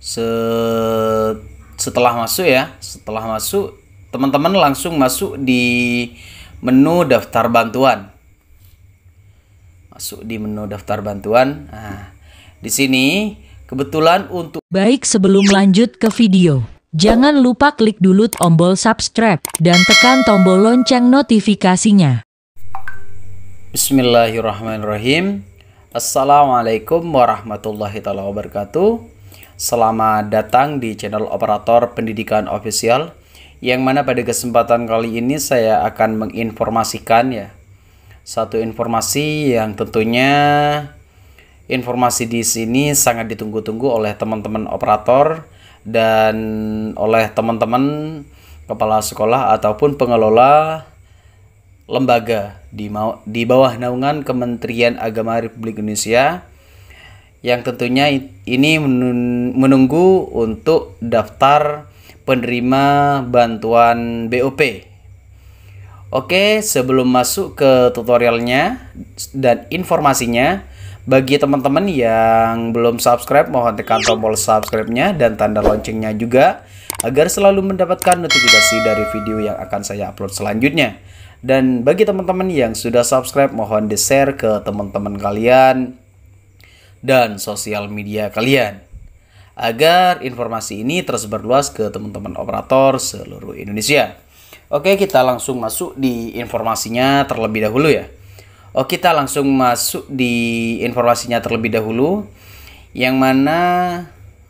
setelah masuk ya setelah masuk teman-teman langsung masuk di menu daftar bantuan masuk di menu daftar bantuan nah di sini kebetulan untuk baik sebelum lanjut ke video jangan lupa klik dulu tombol subscribe dan tekan tombol lonceng notifikasinya Bismillahirrahmanirrahim Assalamualaikum warahmatullahi wabarakatuh Selamat datang di channel operator pendidikan ofisial Yang mana pada kesempatan kali ini saya akan menginformasikan ya Satu informasi yang tentunya Informasi di sini sangat ditunggu-tunggu oleh teman-teman operator Dan oleh teman-teman kepala sekolah ataupun pengelola lembaga di, di bawah naungan Kementerian Agama Republik Indonesia yang tentunya ini menunggu untuk daftar penerima bantuan BOP. Oke, sebelum masuk ke tutorialnya dan informasinya, bagi teman-teman yang belum subscribe, mohon tekan tombol subscribe-nya dan tanda loncengnya juga agar selalu mendapatkan notifikasi dari video yang akan saya upload selanjutnya. Dan bagi teman-teman yang sudah subscribe, mohon di-share ke teman-teman kalian dan sosial media kalian agar informasi ini terus berluas ke teman-teman operator seluruh Indonesia. Oke, kita langsung masuk di informasinya terlebih dahulu ya. Oh, kita langsung masuk di informasinya terlebih dahulu. Yang mana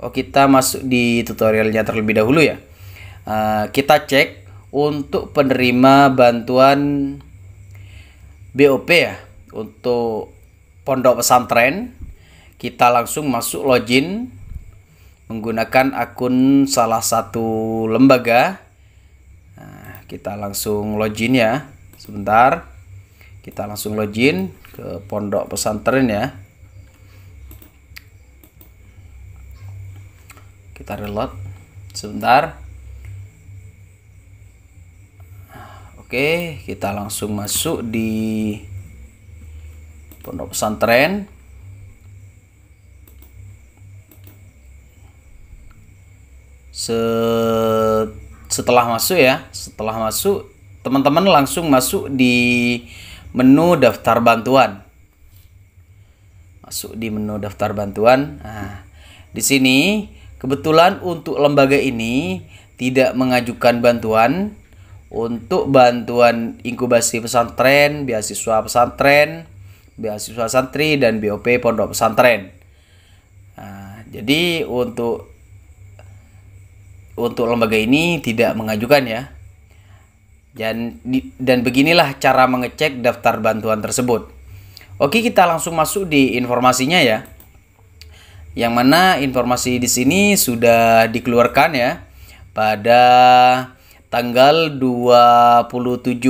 oh kita masuk di tutorialnya terlebih dahulu ya. Uh, kita cek untuk penerima bantuan BOP ya untuk pondok pesantren kita langsung masuk login menggunakan akun salah satu lembaga. Nah, kita langsung login ya. Sebentar. Kita langsung login ke pondok pesantren ya. Kita reload sebentar. Oke, kita langsung masuk di pondok pesantren. se setelah masuk ya setelah masuk teman-teman langsung masuk di menu daftar bantuan masuk di menu daftar bantuan nah di sini kebetulan untuk lembaga ini tidak mengajukan bantuan untuk bantuan inkubasi pesantren, beasiswa pesantren, beasiswa santri dan BOP pondok pesantren. Nah, jadi untuk untuk lembaga ini tidak mengajukan ya. Dan dan beginilah cara mengecek daftar bantuan tersebut. Oke, kita langsung masuk di informasinya ya. Yang mana informasi di sini sudah dikeluarkan ya pada tanggal 27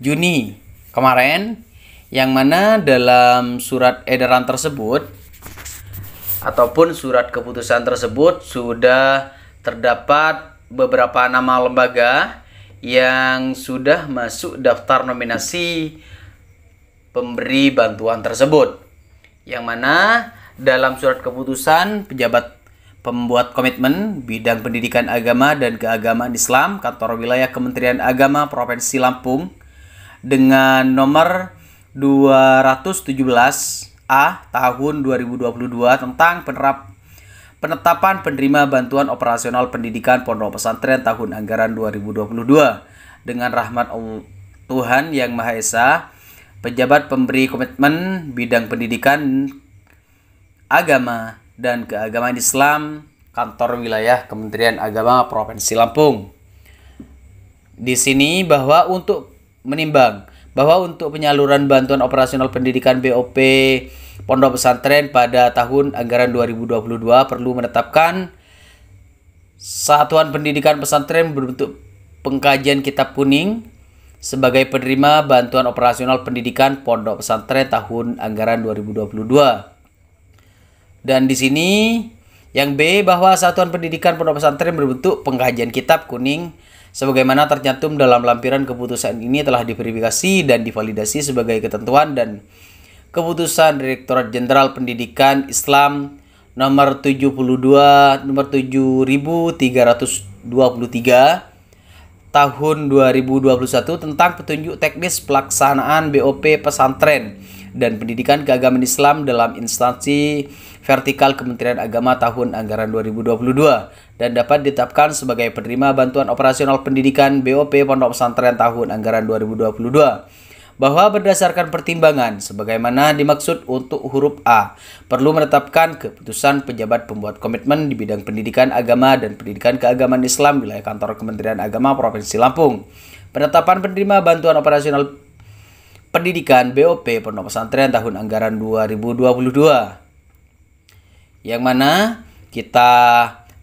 Juni kemarin yang mana dalam surat edaran tersebut ataupun surat keputusan tersebut sudah terdapat beberapa nama lembaga yang sudah masuk daftar nominasi pemberi bantuan tersebut. Yang mana dalam surat keputusan pejabat pembuat komitmen bidang pendidikan agama dan keagamaan Islam kantor wilayah Kementerian Agama Provinsi Lampung dengan nomor 217 A tahun 2022 tentang penerap penetapan penerima bantuan operasional pendidikan pondok pesantren tahun anggaran 2022 dengan rahmat Tuhan yang Maha Esa pejabat pemberi komitmen bidang pendidikan agama dan keagamaan Islam kantor wilayah Kementerian Agama Provinsi Lampung. Di sini bahwa untuk menimbang bahwa untuk penyaluran bantuan operasional pendidikan BOP pondok pesantren pada tahun anggaran 2022 perlu menetapkan satuan pendidikan pesantren berbentuk pengkajian kitab kuning sebagai penerima bantuan operasional pendidikan pondok pesantren tahun anggaran 2022. Dan di sini yang B bahwa satuan pendidikan pondok pesantren berbentuk pengkajian kitab kuning sebagaimana tercantum dalam lampiran keputusan ini telah diverifikasi dan divalidasi sebagai ketentuan dan keputusan Direktorat Jenderal Pendidikan Islam nomor 72 nomor 7323 tahun 2021 tentang petunjuk teknis pelaksanaan BOP pesantren dan pendidikan keagamaan Islam dalam instansi vertikal Kementerian Agama tahun anggaran 2022 dan dapat ditetapkan sebagai penerima bantuan operasional pendidikan BOP Pondok Pesantren tahun anggaran 2022 bahwa berdasarkan pertimbangan sebagaimana dimaksud untuk huruf A, perlu menetapkan keputusan pejabat pembuat komitmen di bidang pendidikan agama dan pendidikan keagamaan Islam wilayah kantor Kementerian Agama Provinsi Lampung. Penetapan penerima bantuan operasional pendidikan BOP Pondok Pesantren tahun anggaran 2022. Yang mana kita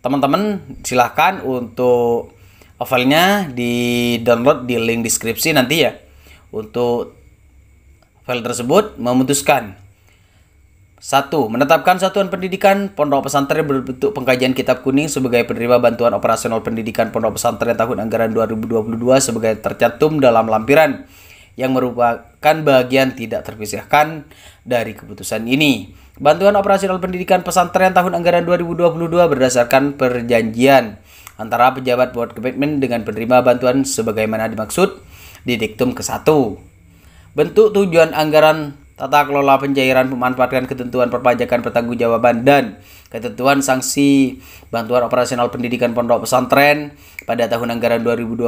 teman-teman silahkan untuk ovalnya di download di link deskripsi nanti ya untuk file tersebut memutuskan satu, menetapkan satuan pendidikan pondok pesantren berbentuk pengkajian kitab kuning sebagai penerima bantuan operasional pendidikan pondok pesantren tahun anggaran 2022 sebagai tercantum dalam lampiran yang merupakan bagian tidak terpisahkan dari keputusan ini. Bantuan operasional pendidikan pesantren tahun anggaran 2022 berdasarkan perjanjian antara pejabat board komitmen dengan penerima bantuan sebagaimana dimaksud di Diktum ke-1. Bentuk tujuan anggaran tata kelola pencairan memanfaatkan ketentuan perpajakan pertanggungjawaban dan ketentuan sanksi bantuan operasional pendidikan pondok pesantren pada tahun anggaran 2022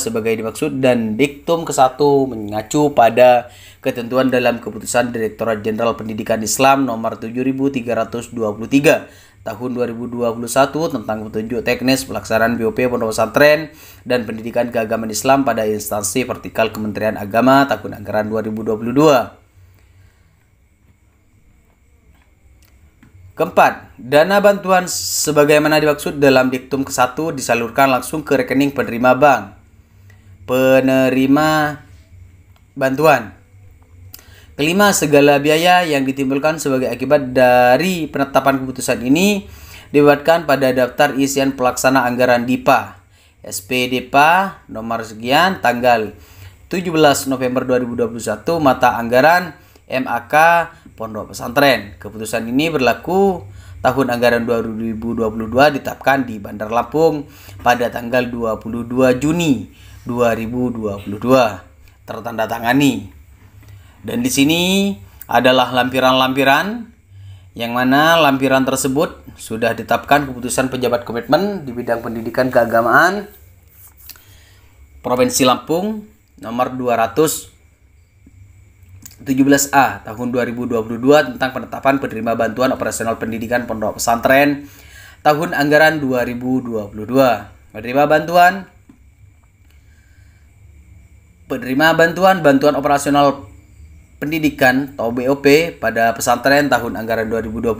sebagai dimaksud dan diktum ke-1 mengacu pada ketentuan dalam keputusan Direktorat Jenderal Pendidikan Islam nomor 7323 tahun 2021 tentang petunjuk teknis pelaksanaan BOP Pondok Pesantren dan Pendidikan Keagamaan Islam pada instansi vertikal Kementerian Agama tahun anggaran 2022. Keempat, dana bantuan sebagaimana dimaksud dalam diktum ke-1 disalurkan langsung ke rekening penerima bank. Penerima bantuan Kelima, segala biaya yang ditimbulkan sebagai akibat dari penetapan keputusan ini dibuatkan pada daftar isian pelaksana anggaran DIPA. SPDPA nomor sekian tanggal 17 November 2021 mata anggaran MAK Pondok Pesantren. Keputusan ini berlaku tahun anggaran 2022 ditetapkan di Bandar Lampung pada tanggal 22 Juni 2022 tertanda tangani dan di sini adalah lampiran-lampiran yang mana lampiran tersebut sudah ditetapkan keputusan pejabat komitmen di bidang pendidikan keagamaan Provinsi Lampung nomor 217A tahun 2022 tentang penetapan penerima bantuan operasional pendidikan pondok pesantren tahun anggaran 2022. Penerima bantuan penerima bantuan bantuan operasional Pendidikan atau BOP pada pesantren tahun anggaran 2022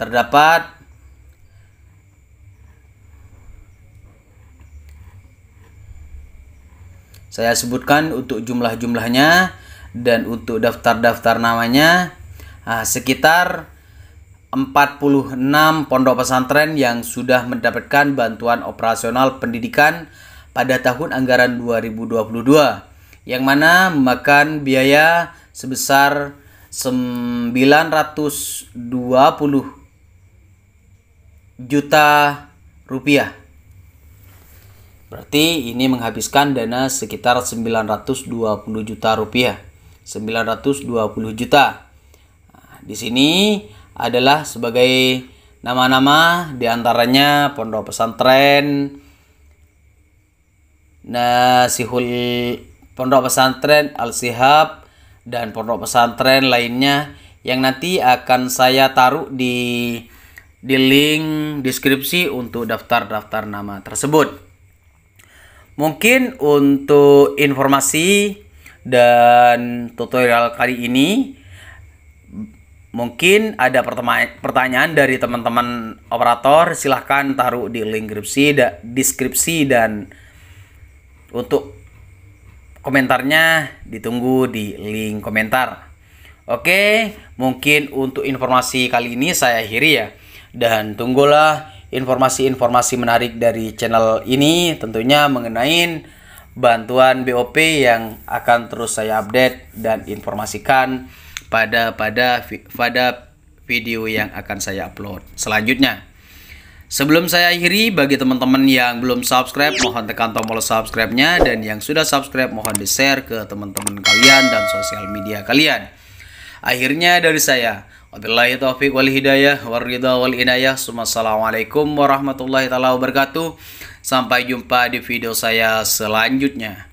terdapat Saya sebutkan untuk jumlah-jumlahnya dan untuk daftar-daftar namanya nah, sekitar 46 pondok pesantren yang sudah mendapatkan bantuan operasional pendidikan pada tahun anggaran 2022 yang mana memakan biaya sebesar 920 juta rupiah. Berarti ini menghabiskan dana sekitar 920 juta rupiah. 920 juta. Nah, di sini adalah sebagai nama-nama diantaranya Pondok Pesantren, Nasihul pondok pesantren Al-Sihab dan pondok pesantren lainnya yang nanti akan saya taruh di di link deskripsi untuk daftar-daftar nama tersebut. Mungkin untuk informasi dan tutorial kali ini mungkin ada pertanyaan dari teman-teman operator silahkan taruh di link deskripsi, dan untuk komentarnya ditunggu di link komentar. Oke, mungkin untuk informasi kali ini saya akhiri ya. Dan tunggulah informasi-informasi menarik dari channel ini tentunya mengenai bantuan BOP yang akan terus saya update dan informasikan pada pada pada video yang akan saya upload selanjutnya. Sebelum saya akhiri, bagi teman-teman yang belum subscribe, mohon tekan tombol subscribe-nya. Dan yang sudah subscribe, mohon di-share ke teman-teman kalian dan sosial media kalian. Akhirnya dari saya, wabillahi taufiq wal hidayah, waridha wal inayah, Assalamualaikum warahmatullahi wabarakatuh. Sampai jumpa di video saya selanjutnya.